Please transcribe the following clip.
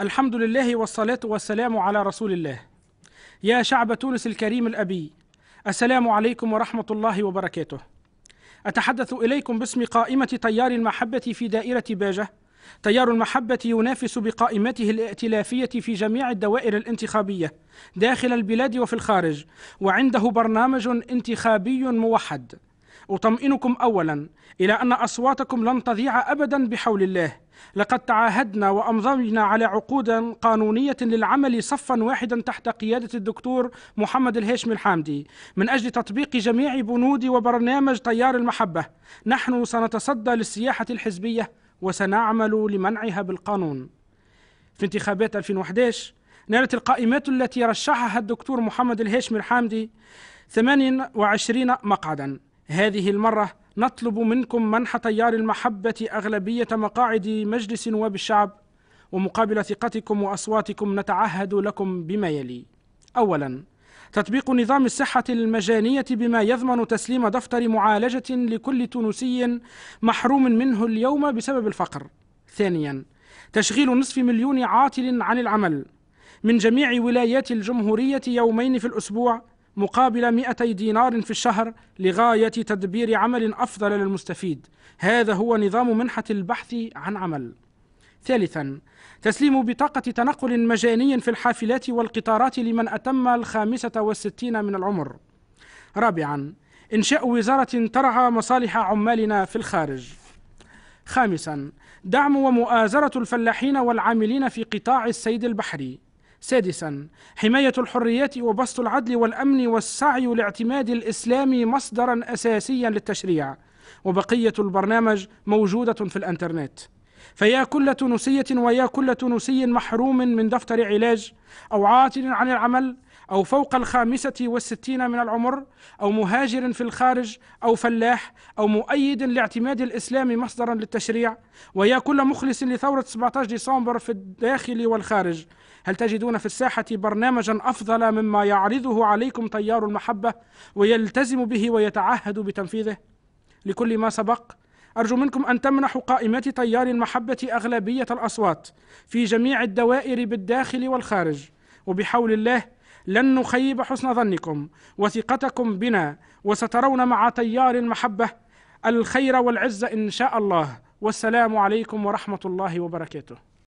الحمد لله والصلاة والسلام على رسول الله يا شعب تونس الكريم الأبي السلام عليكم ورحمة الله وبركاته أتحدث إليكم باسم قائمة تيار المحبة في دائرة باجة تيار المحبة ينافس بقائمته الائتلافية في جميع الدوائر الانتخابية داخل البلاد وفي الخارج وعنده برنامج انتخابي موحد أطمئنكم أولا إلى أن أصواتكم لن تضيع أبدا بحول الله لقد تعاهدنا وأمضينا على عقود قانونية للعمل صفا واحدا تحت قيادة الدكتور محمد الهاشم الحامدي من أجل تطبيق جميع بنود وبرنامج طيار المحبة نحن سنتصدى للسياحة الحزبية وسنعمل لمنعها بالقانون في انتخابات 2011 نالت القائمات التي رشحها الدكتور محمد الهاشم الحامدي 28 مقعدا هذه المرة نطلب منكم منح تيار المحبة أغلبية مقاعد مجلس نواب الشعب ومقابل ثقتكم وأصواتكم نتعهد لكم بما يلي أولا تطبيق نظام الصحة المجانية بما يضمن تسليم دفتر معالجة لكل تونسي محروم منه اليوم بسبب الفقر ثانيا تشغيل نصف مليون عاطل عن العمل من جميع ولايات الجمهورية يومين في الأسبوع مقابل 200 دينار في الشهر لغاية تدبير عمل أفضل للمستفيد هذا هو نظام منحة البحث عن عمل ثالثا تسليم بطاقة تنقل مجاني في الحافلات والقطارات لمن أتم الخامسة والستين من العمر رابعا إنشاء وزارة ترعى مصالح عمالنا في الخارج خامسا دعم ومؤازرة الفلاحين والعاملين في قطاع الصيد البحري سادسا حماية الحريات وبسط العدل والأمن والسعي لاعتماد الإسلام مصدرا أساسيا للتشريع وبقية البرنامج موجودة في الأنترنت فيا كل تونسية ويا كل تونسي محروم من دفتر علاج أو عاطل عن العمل أو فوق الخامسة والستين من العمر أو مهاجر في الخارج أو فلاح أو مؤيد لاعتماد الإسلام مصدرا للتشريع ويا كل مخلص لثورة 17 ديسمبر في الداخل والخارج هل تجدون في الساحة برنامجا أفضل مما يعرضه عليكم تيار المحبة ويلتزم به ويتعهد بتنفيذه لكل ما سبق أرجو منكم أن تمنحوا قائمة تيار المحبة أغلبية الأصوات في جميع الدوائر بالداخل والخارج وبحول الله لن نخيب حسن ظنكم وثقتكم بنا وسترون مع تيار المحبه الخير والعز ان شاء الله والسلام عليكم ورحمه الله وبركاته